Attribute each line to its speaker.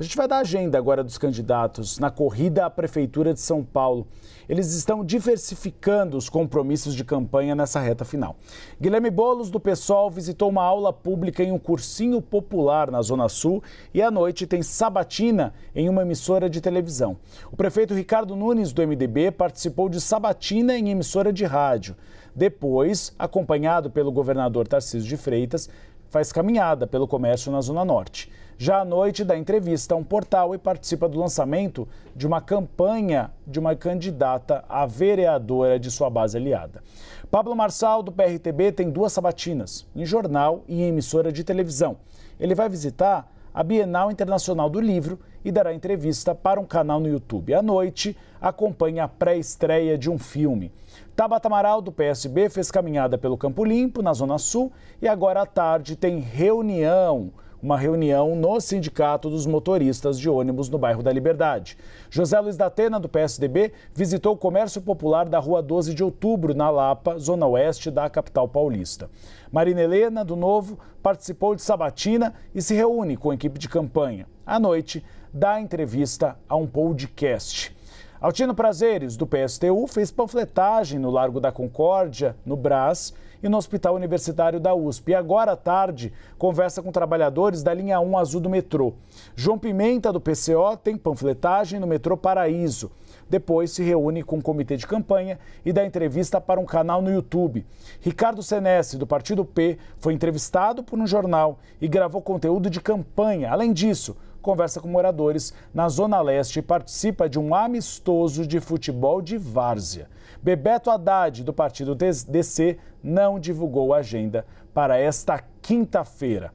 Speaker 1: A gente vai dar a agenda agora dos candidatos na corrida à Prefeitura de São Paulo. Eles estão diversificando os compromissos de campanha nessa reta final. Guilherme Bolos do PSOL, visitou uma aula pública em um cursinho popular na Zona Sul e à noite tem sabatina em uma emissora de televisão. O prefeito Ricardo Nunes, do MDB, participou de sabatina em emissora de rádio. Depois, acompanhado pelo governador Tarcísio de Freitas, faz caminhada pelo comércio na Zona Norte. Já à noite, dá entrevista a um portal e participa do lançamento de uma campanha de uma candidata a vereadora de sua base aliada. Pablo Marçal, do PRTB, tem duas sabatinas, em jornal e em emissora de televisão. Ele vai visitar a Bienal Internacional do Livro e dará entrevista para um canal no YouTube. À noite, acompanha a pré-estreia de um filme. Tabata Amaral, do PSB, fez caminhada pelo Campo Limpo, na Zona Sul, e agora à tarde tem reunião uma reunião no Sindicato dos Motoristas de Ônibus no bairro da Liberdade. José Luiz da Atena, do PSDB, visitou o comércio popular da Rua 12 de Outubro, na Lapa, zona oeste da capital paulista. Marina Helena, do Novo, participou de sabatina e se reúne com a equipe de campanha. À noite, dá entrevista a um podcast. Altino Prazeres, do PSTU, fez panfletagem no Largo da Concórdia, no Brás e no Hospital Universitário da USP. E agora à tarde, conversa com trabalhadores da linha 1 azul do metrô. João Pimenta, do PCO, tem panfletagem no metrô Paraíso. Depois se reúne com o comitê de campanha e dá entrevista para um canal no YouTube. Ricardo Senesse, do Partido P, foi entrevistado por um jornal e gravou conteúdo de campanha. Além disso, conversa com moradores na Zona Leste e participa de um amistoso de futebol de várzea. Bebeto Haddad, do partido DC, não divulgou a agenda para esta quinta-feira.